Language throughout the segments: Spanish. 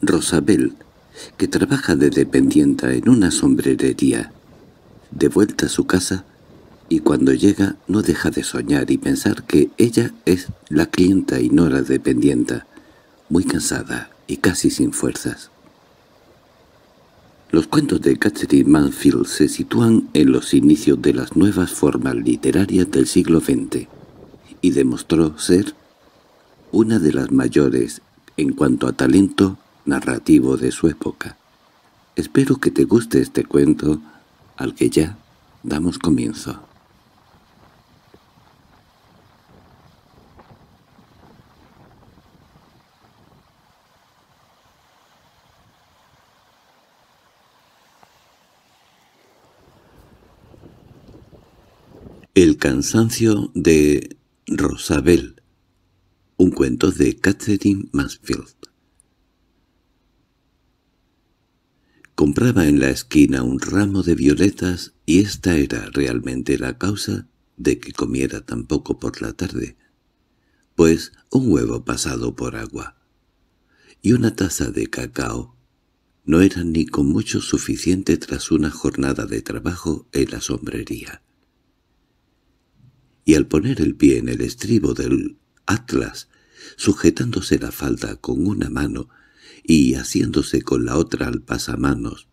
Rosabel, que trabaja de dependienta en una sombrerería. De vuelta a su casa, y cuando llega no deja de soñar y pensar que ella es la clienta y no la dependienta, muy cansada y casi sin fuerzas. Los cuentos de Catherine Mansfield se sitúan en los inicios de las nuevas formas literarias del siglo XX y demostró ser una de las mayores en cuanto a talento narrativo de su época. Espero que te guste este cuento al que ya damos comienzo. El cansancio de Rosabel, un cuento de Catherine Mansfield. Compraba en la esquina un ramo de violetas y esta era realmente la causa de que comiera tan poco por la tarde, pues un huevo pasado por agua y una taza de cacao no eran ni con mucho suficiente tras una jornada de trabajo en la sombrería. Y al poner el pie en el estribo del atlas, sujetándose la falda con una mano, y haciéndose con la otra al pasamanos.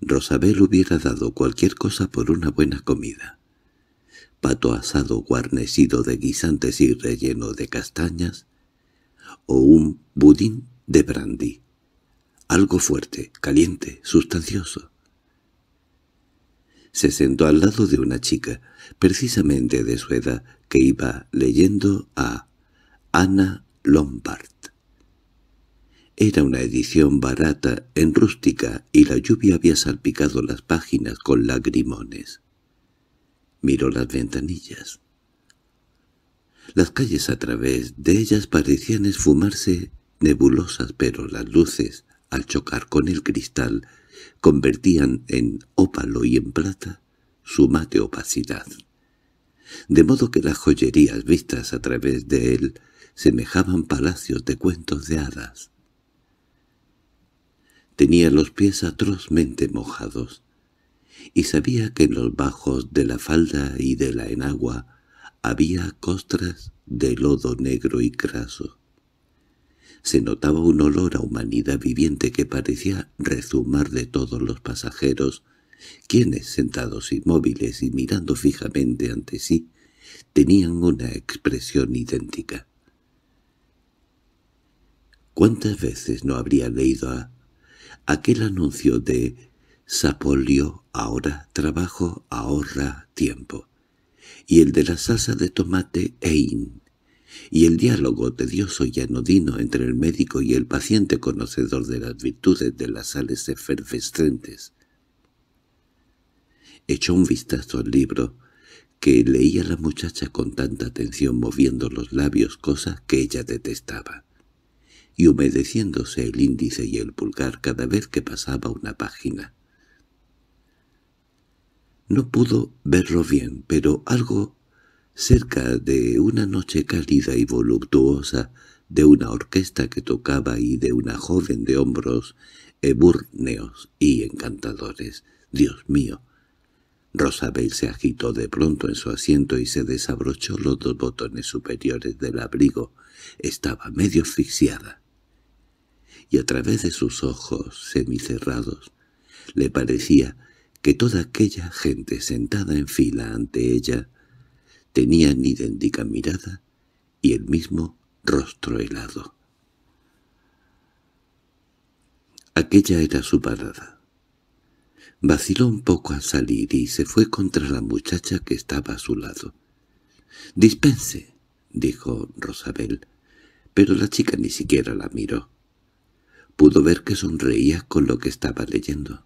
Rosabel hubiera dado cualquier cosa por una buena comida. Pato asado guarnecido de guisantes y relleno de castañas, o un budín de brandy. Algo fuerte, caliente, sustancioso. Se sentó al lado de una chica, precisamente de su edad, que iba leyendo a Ana Lombard. Era una edición barata en rústica y la lluvia había salpicado las páginas con lagrimones. Miró las ventanillas. Las calles a través de ellas parecían esfumarse nebulosas, pero las luces, al chocar con el cristal, convertían en ópalo y en plata su mate opacidad. De modo que las joyerías vistas a través de él semejaban palacios de cuentos de hadas. Tenía los pies atrozmente mojados, y sabía que en los bajos de la falda y de la enagua había costras de lodo negro y graso. Se notaba un olor a humanidad viviente que parecía rezumar de todos los pasajeros, quienes, sentados inmóviles y mirando fijamente ante sí, tenían una expresión idéntica. ¿Cuántas veces no habría leído a Aquel anuncio de «Sapolio, ahora, trabajo, ahorra, tiempo» y el de la salsa de tomate «Ein» y el diálogo tedioso y anodino entre el médico y el paciente conocedor de las virtudes de las sales efervescentes. Echó un vistazo al libro que leía la muchacha con tanta atención moviendo los labios, cosa que ella detestaba y humedeciéndose el índice y el pulgar cada vez que pasaba una página. No pudo verlo bien, pero algo cerca de una noche cálida y voluptuosa de una orquesta que tocaba y de una joven de hombros eburneos y encantadores. Dios mío. Rosabel se agitó de pronto en su asiento y se desabrochó los dos botones superiores del abrigo. Estaba medio asfixiada y a través de sus ojos semicerrados le parecía que toda aquella gente sentada en fila ante ella tenía idéntica mirada y el mismo rostro helado. Aquella era su parada. Vaciló un poco al salir y se fue contra la muchacha que estaba a su lado. —Dispense —dijo Rosabel, pero la chica ni siquiera la miró. Pudo ver que sonreía con lo que estaba leyendo.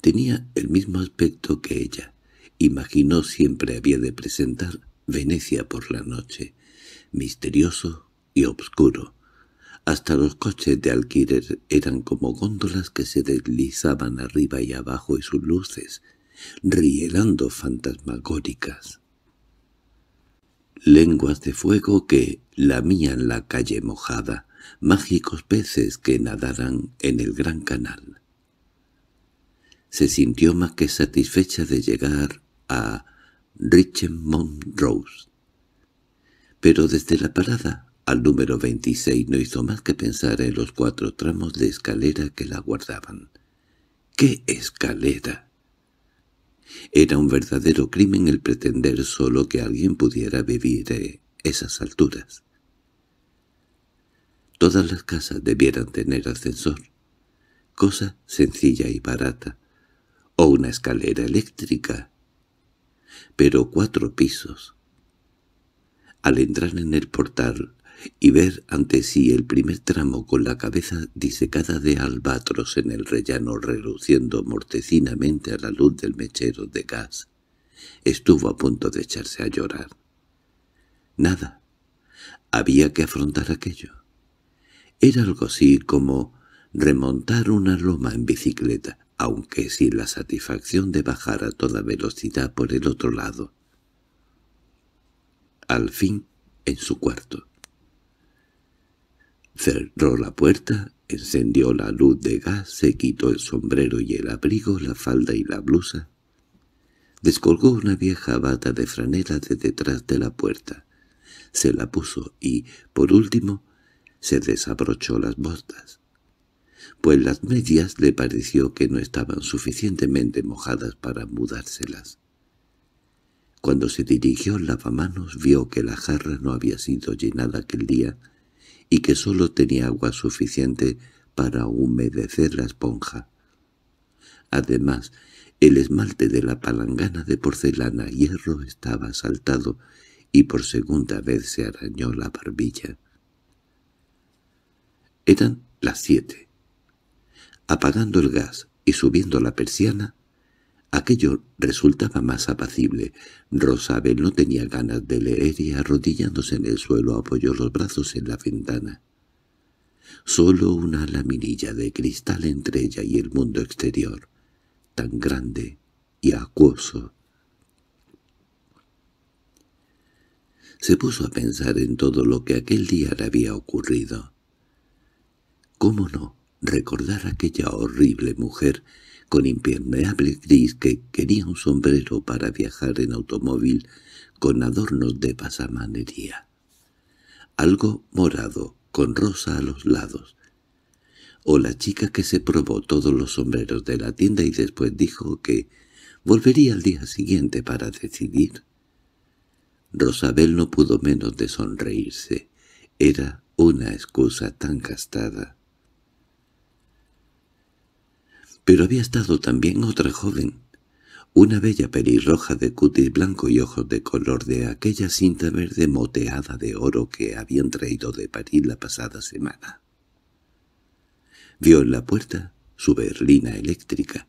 Tenía el mismo aspecto que ella. Imaginó siempre había de presentar Venecia por la noche, misterioso y obscuro. Hasta los coches de alquiler eran como góndolas que se deslizaban arriba y abajo y sus luces, rielando fantasmagóricas lenguas de fuego que lamían la calle mojada, mágicos peces que nadaran en el gran canal. Se sintió más que satisfecha de llegar a Richemont Rose. Pero desde la parada al número 26 no hizo más que pensar en los cuatro tramos de escalera que la guardaban. ¡Qué escalera! Era un verdadero crimen el pretender solo que alguien pudiera vivir eh, esas alturas. Todas las casas debieran tener ascensor, cosa sencilla y barata, o una escalera eléctrica, pero cuatro pisos. Al entrar en el portal, y ver ante sí el primer tramo con la cabeza disecada de albatros en el rellano reluciendo mortecinamente a la luz del mechero de gas, estuvo a punto de echarse a llorar. Nada. Había que afrontar aquello. Era algo así como remontar una loma en bicicleta, aunque sin la satisfacción de bajar a toda velocidad por el otro lado. Al fin, en su cuarto, Cerró la puerta, encendió la luz de gas, se quitó el sombrero y el abrigo, la falda y la blusa. Descolgó una vieja bata de franela de detrás de la puerta. Se la puso y, por último, se desabrochó las botas. Pues las medias le pareció que no estaban suficientemente mojadas para mudárselas. Cuando se dirigió al lavamanos vio que la jarra no había sido llenada aquel día y que sólo tenía agua suficiente para humedecer la esponja. Además, el esmalte de la palangana de porcelana hierro estaba saltado y por segunda vez se arañó la barbilla. Eran las siete. Apagando el gas y subiendo la persiana, Aquello resultaba más apacible. Rosabel no tenía ganas de leer y arrodillándose en el suelo apoyó los brazos en la ventana. Solo una laminilla de cristal entre ella y el mundo exterior, tan grande y acuoso. Se puso a pensar en todo lo que aquel día le había ocurrido. ¿Cómo no? Recordar aquella horrible mujer con impermeable gris que quería un sombrero para viajar en automóvil con adornos de pasamanería. Algo morado, con rosa a los lados. O la chica que se probó todos los sombreros de la tienda y después dijo que volvería al día siguiente para decidir. Rosabel no pudo menos de sonreírse. Era una excusa tan gastada. Pero había estado también otra joven, una bella pelirroja de cutis blanco y ojos de color de aquella cinta verde moteada de oro que habían traído de París la pasada semana. Vio en la puerta su berlina eléctrica,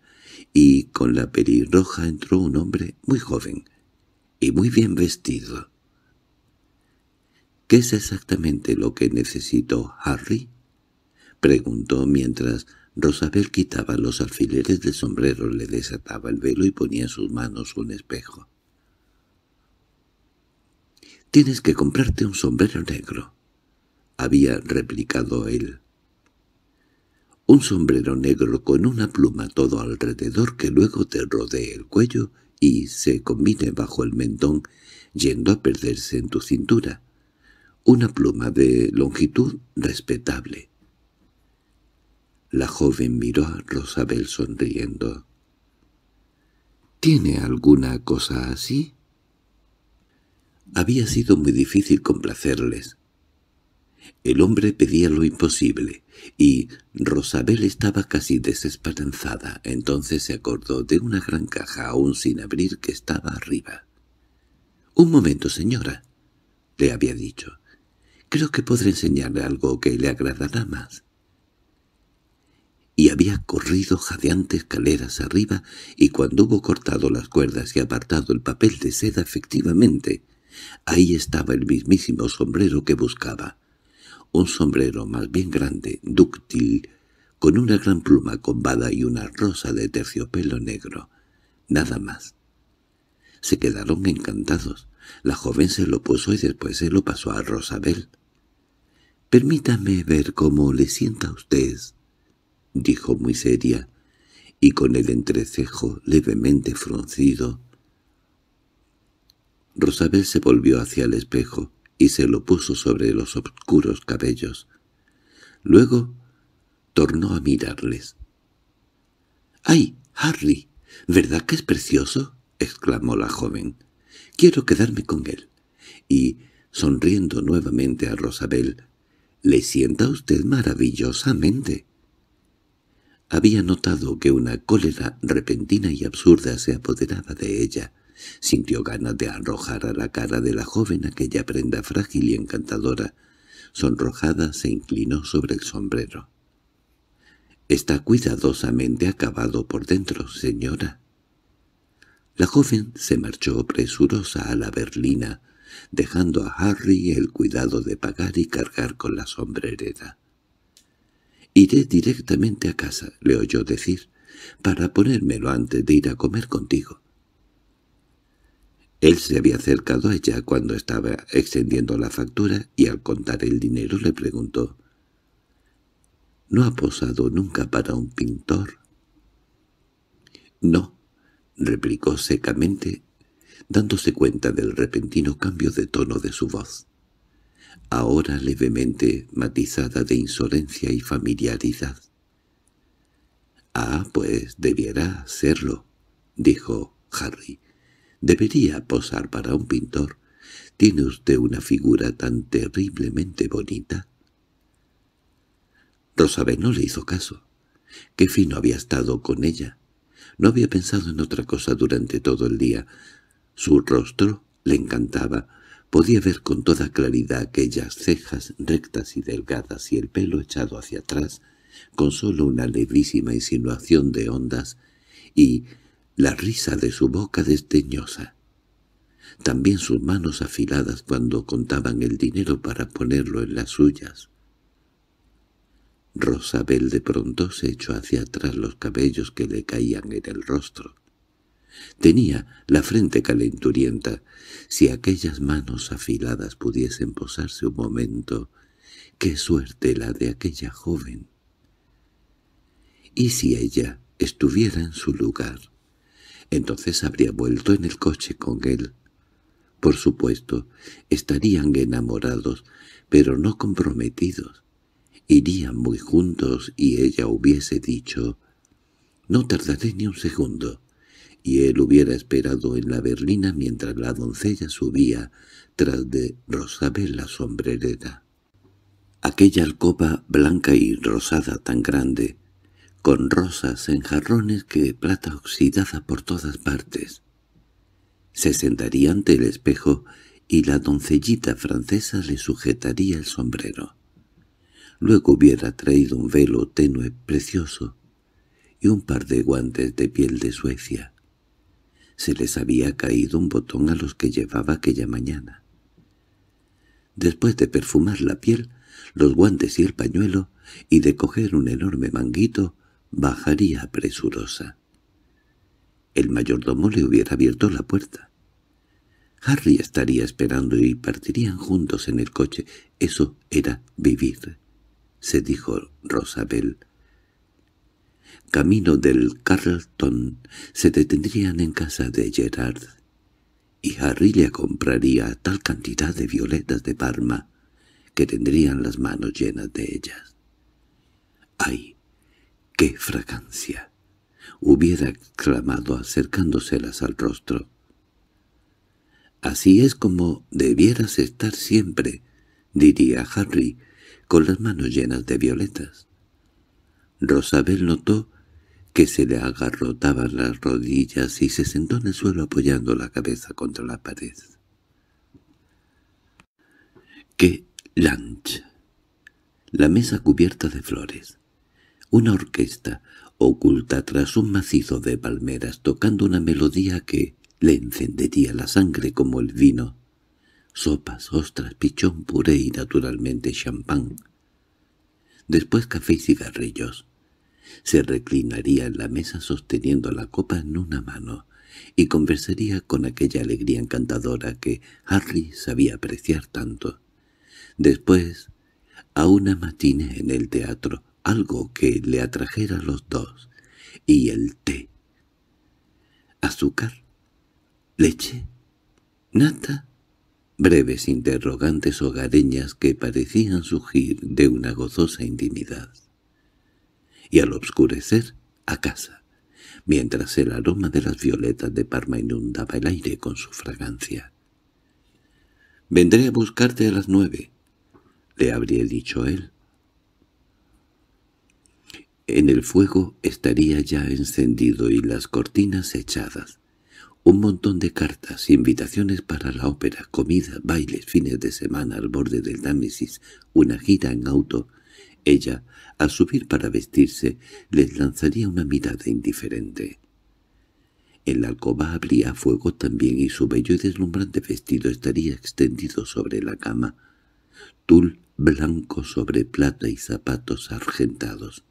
y con la pelirroja entró un hombre muy joven y muy bien vestido. —¿Qué es exactamente lo que necesito, Harry? —preguntó mientras Rosabel quitaba los alfileres del sombrero, le desataba el velo y ponía en sus manos un espejo. «Tienes que comprarte un sombrero negro», había replicado él. «Un sombrero negro con una pluma todo alrededor que luego te rodee el cuello y se combine bajo el mentón, yendo a perderse en tu cintura. Una pluma de longitud respetable» La joven miró a Rosabel sonriendo. —¿Tiene alguna cosa así? Había sido muy difícil complacerles. El hombre pedía lo imposible, y Rosabel estaba casi desesperanzada. Entonces se acordó de una gran caja aún sin abrir que estaba arriba. —Un momento, señora —le había dicho—. Creo que podré enseñarle algo que le agradará más y había corrido jadeante escaleras arriba, y cuando hubo cortado las cuerdas y apartado el papel de seda efectivamente, ahí estaba el mismísimo sombrero que buscaba. Un sombrero más bien grande, dúctil, con una gran pluma combada y una rosa de terciopelo negro. Nada más. Se quedaron encantados. La joven se lo puso y después se lo pasó a Rosabel. «Permítame ver cómo le sienta a usted», —dijo muy seria, y con el entrecejo levemente fruncido. Rosabel se volvió hacia el espejo y se lo puso sobre los oscuros cabellos. Luego tornó a mirarles. —¡Ay, Harry! ¿Verdad que es precioso? —exclamó la joven. —Quiero quedarme con él. Y, sonriendo nuevamente a Rosabel, —¿le sienta usted maravillosamente? Había notado que una cólera repentina y absurda se apoderaba de ella. Sintió ganas de arrojar a la cara de la joven aquella prenda frágil y encantadora. Sonrojada se inclinó sobre el sombrero. —Está cuidadosamente acabado por dentro, señora. La joven se marchó presurosa a la berlina, dejando a Harry el cuidado de pagar y cargar con la sombrerera. Iré directamente a casa, le oyó decir, para ponérmelo antes de ir a comer contigo. Él se había acercado a ella cuando estaba extendiendo la factura y al contar el dinero le preguntó, ¿No ha posado nunca para un pintor? —No —replicó secamente, dándose cuenta del repentino cambio de tono de su voz— ahora levemente matizada de insolencia y familiaridad. —Ah, pues debiera serlo —dijo Harry—. Debería posar para un pintor. ¿Tiene usted una figura tan terriblemente bonita? Rosabé no le hizo caso. Qué fino había estado con ella. No había pensado en otra cosa durante todo el día. Su rostro le encantaba, Podía ver con toda claridad aquellas cejas rectas y delgadas y el pelo echado hacia atrás, con sólo una levísima insinuación de ondas, y la risa de su boca desdeñosa. También sus manos afiladas cuando contaban el dinero para ponerlo en las suyas. Rosabel de pronto se echó hacia atrás los cabellos que le caían en el rostro. Tenía la frente calenturienta. Si aquellas manos afiladas pudiesen posarse un momento, ¡qué suerte la de aquella joven! ¿Y si ella estuviera en su lugar? Entonces habría vuelto en el coche con él. Por supuesto, estarían enamorados, pero no comprometidos. Irían muy juntos y ella hubiese dicho, «No tardaré ni un segundo» y él hubiera esperado en la berlina mientras la doncella subía tras de Rosabel la sombrerera. Aquella alcoba blanca y rosada tan grande, con rosas en jarrones que de plata oxidada por todas partes. Se sentaría ante el espejo y la doncellita francesa le sujetaría el sombrero. Luego hubiera traído un velo tenue precioso y un par de guantes de piel de Suecia. Se les había caído un botón a los que llevaba aquella mañana. Después de perfumar la piel, los guantes y el pañuelo, y de coger un enorme manguito, bajaría apresurosa. El mayordomo le hubiera abierto la puerta. Harry estaría esperando y partirían juntos en el coche. Eso era vivir, se dijo Rosabel camino del Carlton, se detendrían en casa de Gerard, y Harry le compraría tal cantidad de violetas de Parma que tendrían las manos llenas de ellas. ¡Ay! ¡Qué fragancia! hubiera exclamado acercándoselas al rostro. Así es como debieras estar siempre, diría Harry, con las manos llenas de violetas. Rosabel notó que se le agarrotaban las rodillas y se sentó en el suelo apoyando la cabeza contra la pared. ¡Qué lunch! La mesa cubierta de flores. Una orquesta, oculta tras un macizo de palmeras, tocando una melodía que le encendería la sangre como el vino. Sopas, ostras, pichón, puré y naturalmente champán después café y cigarrillos. Se reclinaría en la mesa sosteniendo la copa en una mano y conversaría con aquella alegría encantadora que Harry sabía apreciar tanto. Después, a una matiné en el teatro, algo que le atrajera a los dos, y el té. ¿Azúcar? ¿Leche? ¿Nata? breves interrogantes hogareñas que parecían surgir de una gozosa intimidad. Y al obscurecer, a casa, mientras el aroma de las violetas de Parma inundaba el aire con su fragancia. «Vendré a buscarte a las nueve», le habría dicho él. En el fuego estaría ya encendido y las cortinas echadas. Un montón de cartas, invitaciones para la ópera, comida, bailes, fines de semana al borde del dámesis, una gira en auto. Ella, al subir para vestirse, les lanzaría una mirada indiferente. En la alcoba habría fuego también y su bello y deslumbrante vestido estaría extendido sobre la cama, tul blanco sobre plata y zapatos argentados.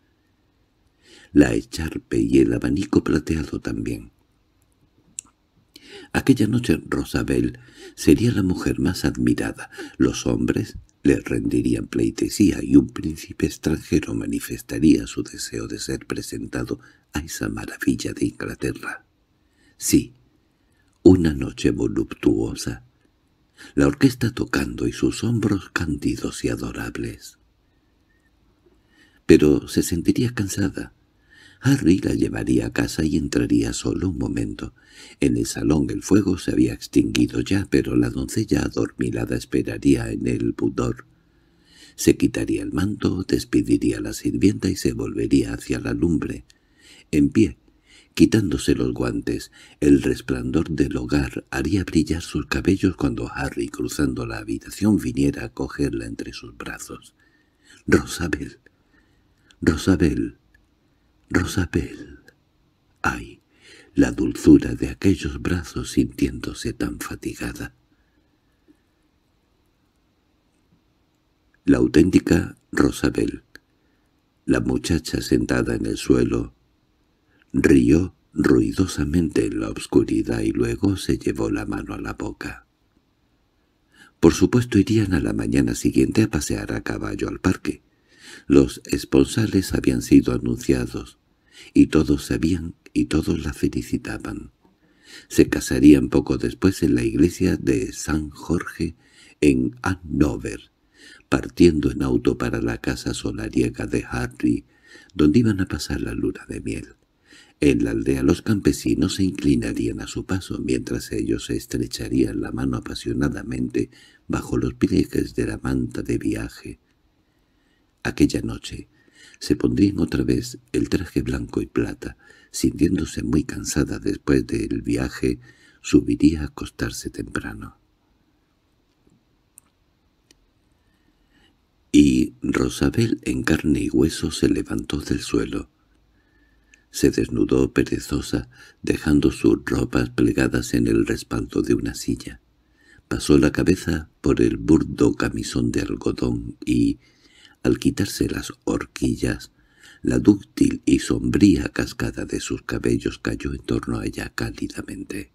La echarpe y el abanico plateado también. Aquella noche Rosabel sería la mujer más admirada. Los hombres le rendirían pleitesía y un príncipe extranjero manifestaría su deseo de ser presentado a esa maravilla de Inglaterra. Sí, una noche voluptuosa, la orquesta tocando y sus hombros cándidos y adorables. Pero se sentiría cansada, Harry la llevaría a casa y entraría solo un momento. En el salón el fuego se había extinguido ya, pero la doncella adormilada esperaría en el pudor. Se quitaría el manto, despediría a la sirvienta y se volvería hacia la lumbre. En pie, quitándose los guantes, el resplandor del hogar haría brillar sus cabellos cuando Harry, cruzando la habitación, viniera a cogerla entre sus brazos. —¡Rosabel! —¡Rosabel! Rosabel. Ay, la dulzura de aquellos brazos sintiéndose tan fatigada. La auténtica Rosabel, la muchacha sentada en el suelo, rió ruidosamente en la oscuridad y luego se llevó la mano a la boca. Por supuesto irían a la mañana siguiente a pasear a caballo al parque. Los esponsales habían sido anunciados, y todos sabían y todos la felicitaban. Se casarían poco después en la iglesia de San Jorge en Hanover, partiendo en auto para la casa solariega de Harry, donde iban a pasar la luna de miel. En la aldea los campesinos se inclinarían a su paso, mientras ellos se estrecharían la mano apasionadamente bajo los pliegues de la manta de viaje, Aquella noche se pondrían otra vez el traje blanco y plata, sintiéndose muy cansada después del viaje, subiría a acostarse temprano. Y Rosabel en carne y hueso se levantó del suelo. Se desnudó perezosa, dejando sus ropas plegadas en el respaldo de una silla. Pasó la cabeza por el burdo camisón de algodón y, al quitarse las horquillas, la dúctil y sombría cascada de sus cabellos cayó en torno a ella cálidamente.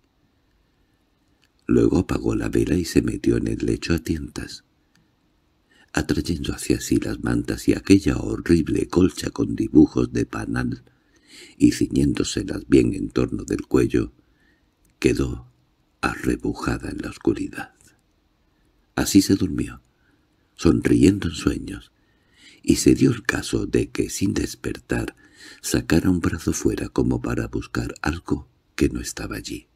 Luego apagó la vela y se metió en el lecho a tientas, atrayendo hacia sí las mantas y aquella horrible colcha con dibujos de panal, y ciñéndoselas bien en torno del cuello, quedó arrebujada en la oscuridad. Así se durmió, sonriendo en sueños, y se dio el caso de que, sin despertar, sacara un brazo fuera como para buscar algo que no estaba allí.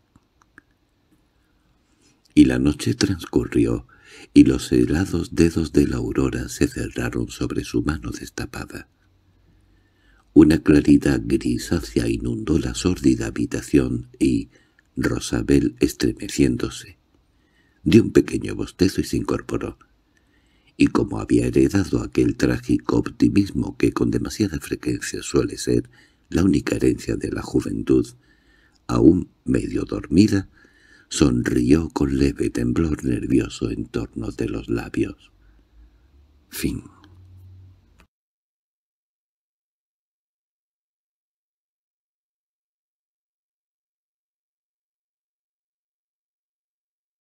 Y la noche transcurrió, y los helados dedos de la aurora se cerraron sobre su mano destapada. Una claridad grisácea inundó la sórdida habitación y Rosabel, estremeciéndose, dio un pequeño bostezo y se incorporó y como había heredado aquel trágico optimismo que con demasiada frecuencia suele ser la única herencia de la juventud, aún medio dormida, sonrió con leve temblor nervioso en torno de los labios. Fin